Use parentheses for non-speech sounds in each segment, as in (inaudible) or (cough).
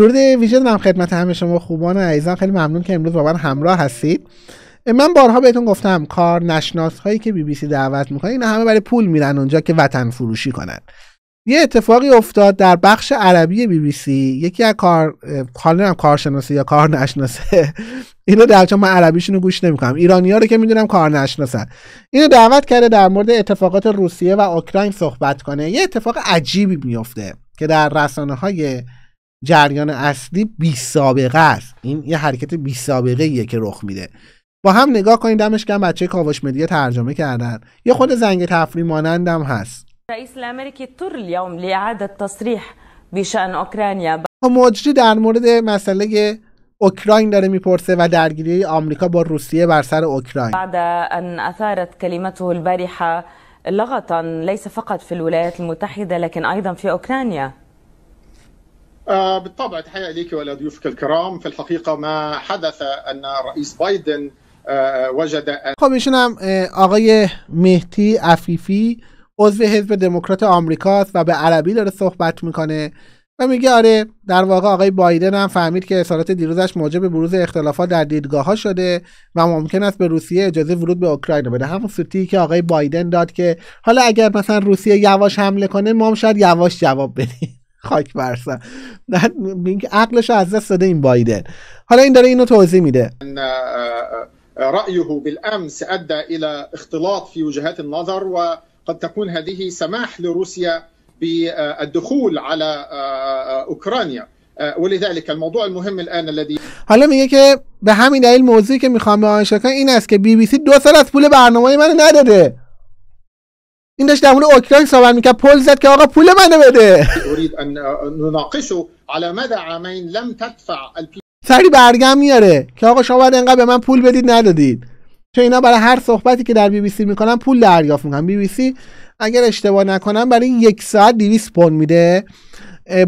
درود ویژه دارم خدمت همه شما خوبان عزیزان خیلی ممنون که امروز با من همراه هستید من بارها بهتون گفتم کار نشناس هایی که بی بی سی دعوت میکنه اینا همه برای پول میرن اونجا که وطن فروشی کنن یه اتفاقی افتاد در بخش عربی بی بی سی یکی از کار حالا کارشناسه یا کار نشناسه اینو در چون من عربیشونو گوش نمیکنم ایرانی ها رو که میدونم نشناسن اینو دعوت کرده در مورد اتفاقات روسیه و اوکراین صحبت کنه یه اتفاق عجیبی میفته که در رسانه های جریان اصلی بی سابقه است این یه حرکت بی سابقه ایه که رخ میده با هم نگاه کنید دمش کم بچه کاوش مدیا ترجمه کردن یه خود زنگ تفری مانندم هست رئیس الامریکی تور الیوم لاعاده تصریح بشان اوکراینیا خب مجری در مورد مسئله اوکراین داره میپرسه و درگیری آمریکا با روسیه بر سر اوکراین بعد ان اثارت کلمته البارحه لغتا ليس فقط في الولايات المتحده لكن ايضا في بالطبع تحية إليك ولضيوفك الكرام في الحقيقة ما حدث أن رئيس بايدن وجد خب ایشونم آقای مهتی عفیفی عضو حزب دموکرات آمریکاست و به عربی داره صحبت میکنه و میگه آره در واقع آقای بایدن هم فهمید که اصالات دیروزش موجب بروز اختلافات در دیدگاه ها شده و ممکن است به روسیه اجازه ورود به اوکراین بده همون سوتی که آقای بایدن داد که حالا اگر مثلا روسیه یواش حمله کنه ما هم شاید یواش جواب بدیم خاک اینکه عقلش از دست داده این بایدن حالا این داره اینو توضیح میده رأيه بالأمس أدى إلى اختلاط في وجهات النظر وقد تكون هذه سماح لروسيا بالدخول على أوكرانيا ولذلك الموضوع المهم الآن الذي حالا میگه که به همین دلیل موضوعی که میخوام به آنشا این است که بی بی سی دو سال از پول برنامه من نداده این داشت در مورد اوکراین صحبت میکرد پل زد که آقا پول منو بده سری برگم میاره که آقا شما باید انقدر به من پول بدید ندادید چون اینا برای هر صحبتی که در بی بی سی میکنن پول دریافت میکنن بی بی سی اگر اشتباه نکنم برای یک ساعت دیویس پوند میده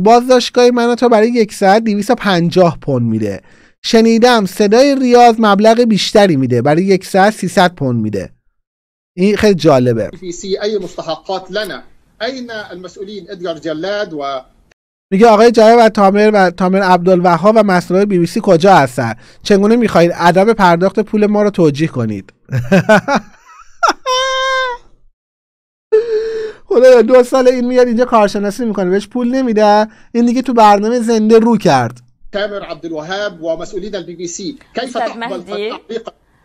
بازداشتگاه منو تا برای یک ساعت پنجاه پوند میده شنیدم صدای ریاض مبلغ بیشتری میده برای یک ساعت 300 پوند میده این خیلی جالبه مستحقات لنا اين المسؤولين ادجار جلاد و میگه آقای جای و تامر و تامر عبدالوها و مسئول بی بی سی کجا هستن چگونه میخواهید عدم پرداخت پول ما رو توجیه کنید (laughs) خدا دو سال این میاد اینجا کارشناسی میکنه بهش پول نمیده این دیگه تو برنامه زنده رو کرد تامر عبدالوهاب و مسئولین البی بی سی کیف تقبل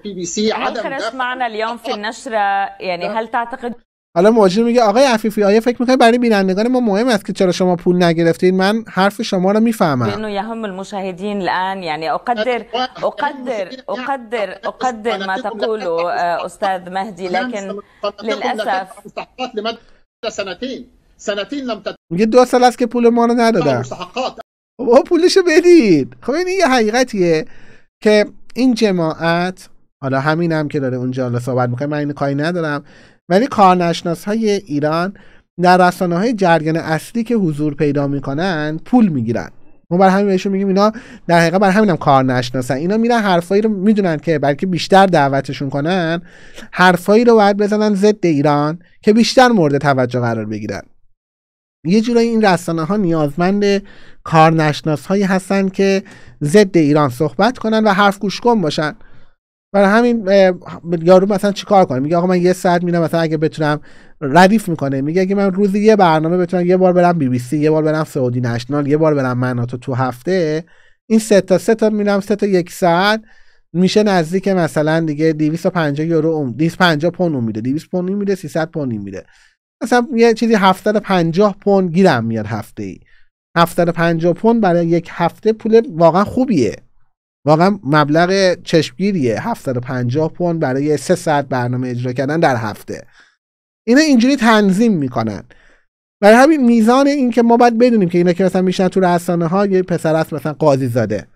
بی بی سی یعنی عدم ممکن اسمعنا اليوم في النشرة يعني یعنی هل تعتقد حالا مواجه میگه آقای عفیفی آیا فکر میکنید برای بینندگان ما مهم است که چرا شما پول نگرفتید من حرف شما را میفهمم لانه یهم المشاهدین الان یعنی یعنی اقدر اقدر اقدر اقدر ما تقولو استاذ مهدي لكن للاسف سنتين لم میگه دو سال است که پول ما رو ندادن مستحقات پولشو بدید خب این یه حقیقتیه که این جماعت حالا همینم که داره اونجا صحبت میکنه من این کاری ندارم ولی کارنشناس های ایران در رسانه های جریان اصلی که حضور پیدا میکنن پول میگیرن ما بر همین بهشون میگیم اینا در حقیقت بر همینم کار نشناسن اینا میرن حرفایی رو میدونن که بلکه بیشتر دعوتشون کنن حرفایی رو باید بزنن ضد ایران که بیشتر مورد توجه قرار بگیرن یه جورایی این رسانه ها نیازمند کارنشناس هایی هستن که ضد ایران صحبت کنن و حرف گوش باشن برای همین یارو مثلا چیکار کنه میگه آقا من یه ساعت میرم مثلا اگه بتونم ردیف میکنه میگه اگه من روزی یه برنامه بتونم یه بار برم بی بی سی یه بار برم سعودی نشنال یه بار برم مناتو تو هفته این سه تا سه تا میرم سه تا یک ساعت میشه نزدیک مثلا دیگه 250 یورو 250 پوند میده 200 پوند میده 300 پوند میده مثلا یه چیزی 750 پوند گیرم میاد هفته ای 750 پوند برای یک هفته پول واقعا خوبیه واقعا مبلغ چشمگیریه 750 پوند برای سه ساعت برنامه اجرا کردن در هفته اینا اینجوری تنظیم میکنن برای همین میزان این که ما باید بدونیم که اینا که مثلا میشن تو رسانه ها یه پسر هست مثلا قاضی زاده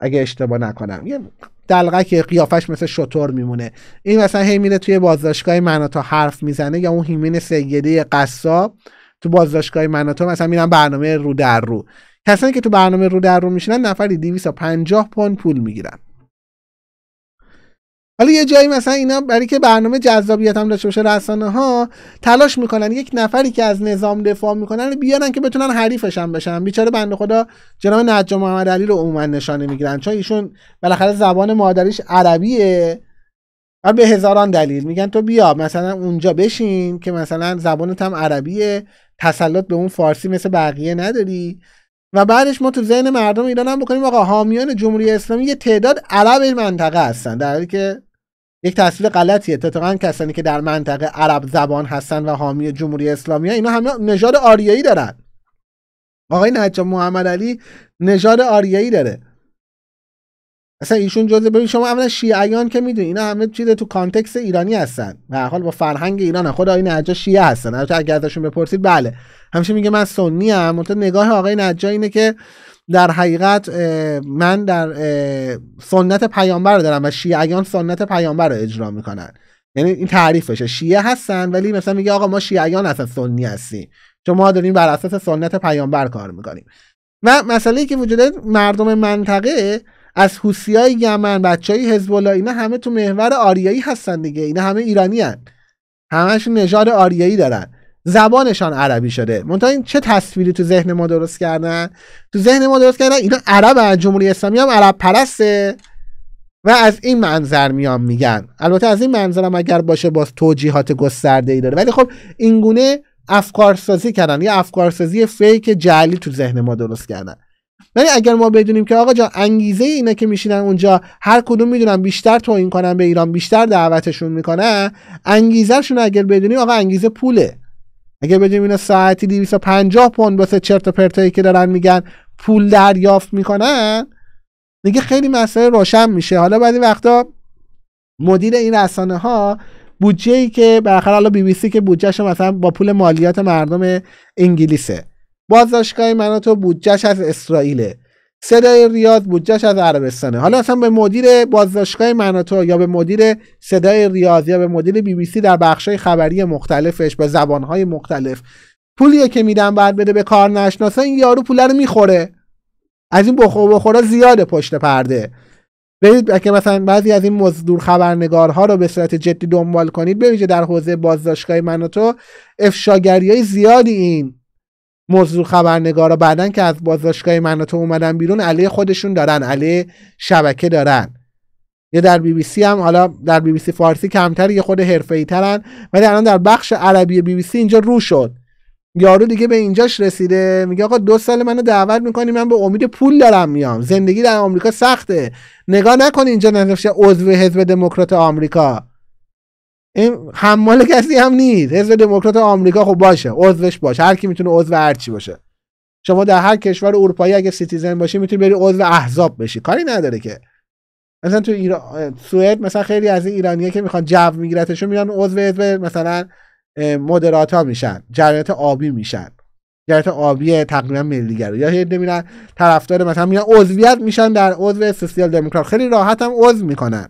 اگه اشتباه نکنم یه که قیافش مثل شطور میمونه این مثلا هی میره توی بازداشتگاه مناتا حرف میزنه یا اون هیمین سیدی قصاب تو بازداشتگاه مناتا مثلا میرن برنامه رو در رو کسانی که تو برنامه رو در رو میشینن نفری 250 پوند پول میگیرن حالا یه جایی مثلا اینا برای که برنامه جذابیت هم داشته باشه رسانه ها تلاش میکنن یک نفری که از نظام دفاع میکنن بیارن که بتونن حریفش هم بشن بیچاره بنده خدا جناب نجا محمد علی رو عموما نشانه میگیرن چون ایشون بالاخره زبان مادریش عربیه و به هزاران دلیل میگن تو بیا مثلا اونجا بشین که مثلا زبانت هم عربیه تسلط به اون فارسی مثل بقیه نداری و بعدش ما تو ذهن مردم ایران هم بکنیم آقا حامیان جمهوری اسلامی یه تعداد عرب منطقه هستن در حالی که یک تصویر غلطیه اتفاقا کسانی که در منطقه عرب زبان هستن و حامی جمهوری اسلامی ها اینا همه نژاد آریایی دارن آقای نجا محمد علی نژاد آریایی داره اصلا ایشون جزء ببین شما اولا شیعیان که میدونی اینا همه چیز تو کانتکست ایرانی هستن به هر حال با فرهنگ ایران خود آقای نجا شیعه هستن البته اگه ازشون بپرسید بله همیشه میگه من سنی ام نگاه آقای نجا اینه که در حقیقت من در سنت پیامبر دارم و شیعیان سنت پیامبر رو اجرا میکنن یعنی این تعریفشه شیعه هستن ولی مثلا میگه آقا ما شیعیان اصلا سنی هستیم چون ما داریم بر اساس سنت پیامبر کار میکنیم و مسئله که وجود مردم منطقه از های یمن بچه های الله اینا همه تو محور آریایی هستن دیگه اینا همه ایرانی هن. همشون نژاد آریایی دارن زبانشان عربی شده منتها این چه تصویری تو ذهن ما درست کردن تو ذهن ما درست کردن اینا عرب هن. جمهوری اسلامی هم عرب پرسته و از این منظر میام میگن البته از این منظرم اگر باشه باز توجیهات گسترده ای داره ولی خب اینگونه افکارسازی کردن یه افکارسازی فیک جعلی تو ذهن ما درست کردن ولی اگر ما بدونیم که آقا جان انگیزه اینه که میشینن اونجا هر کدوم میدونن بیشتر توهین کنن به ایران بیشتر دعوتشون میکنن انگیزهشون اگر بدونیم آقا انگیزه پوله اگر بدونیم اینا ساعتی 250 پوند واسه چرت و پرتایی که دارن میگن پول دریافت میکنن دیگه خیلی مسئله روشن میشه حالا بعدی وقتا مدیر این رسانه ها بودجه ای که بالاخره حالا بی بی سی که بودجهش مثلا با پول مالیات مردم انگلیسه بازداشتگاه مناتو بودجش از اسرائیله صدای ریاض بودجش از عربستانه حالا اصلا به مدیر بازداشتگاه مناتو یا به مدیر صدای ریاض یا به مدیر بی بی سی در بخشای خبری مختلفش به زبانهای مختلف پولیه که میدن بعد بده به کار نشناسا این یارو پول رو میخوره از این بخور بخورا زیاده پشت پرده ببینید که مثلا بعضی از این مزدور خبرنگارها رو به صورت جدی دنبال کنید ببینید در حوزه بازداشتگاه مناتو افشاگری های زیادی این موضوع خبرنگارا بعدن که از بازداشتگاه مناطق اومدن بیرون علیه خودشون دارن علیه شبکه دارن یه در بی بی سی هم حالا در بی بی سی فارسی کمتر یه خود حرفه‌ای ترن ولی الان در بخش عربی بی بی سی اینجا رو شد یارو دیگه به اینجاش رسیده میگه آقا دو سال منو دعوت میکنی من به امید پول دارم میام زندگی در آمریکا سخته نگاه نکن اینجا نشه عضو حزب دموکرات آمریکا این حمال کسی هم نیست حزب دموکرات آمریکا خب باشه عضوش باشه هر کی میتونه عضو هر باشه شما در هر کشور اروپایی اگه سیتیزن باشی میتونی بری عضو احزاب بشی کاری نداره که مثلا تو ایران سوئد مثلا خیلی از این ایرانیه که میخوان جو میگیرتشون میرن عضو حزب مثلا مدراتا میشن جریانات آبی میشن جریانات آبی تقریبا گره. یا هیچ نمیرن طرفدار مثلا میرن عضویت میشن در عضو سوسیال دموکرات خیلی راحت هم عضو میکنن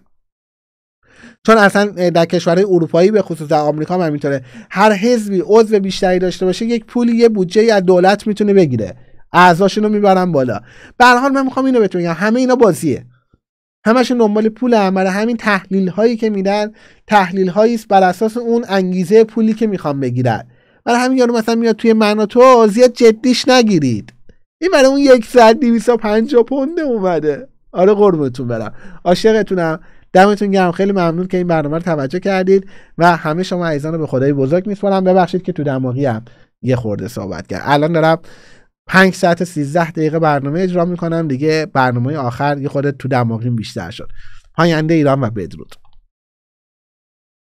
چون اصلا در کشورهای اروپایی به خصوص در آمریکا هم همینطوره هر حزبی عضو بیشتری داشته باشه یک پولی یه بودجه از دولت میتونه بگیره اعضاشونو رو میبرن بالا به حال من میخوام اینو بهتون بگم همه اینا بازیه همشون دنبال پول هم برای همین تحلیل هایی که میدن تحلیل هایی است بر اساس اون انگیزه پولی که میخوام بگیرن برای همین یارو مثلا میاد توی من و زیاد جدیش نگیرید این برای اون یک ساعت پوند اومده آره قربتون برم عاشقتونم دمتون گرم خیلی ممنون که این برنامه رو توجه کردید و همه شما عزیزان رو به خدای بزرگ میسپارم ببخشید که تو دماغی هم یه خورده صحبت کرد الان دارم 5 ساعت 13 دقیقه برنامه اجرا میکنم دیگه برنامه آخر یه خورده تو دماغیم بیشتر شد پاینده ایران و بدرود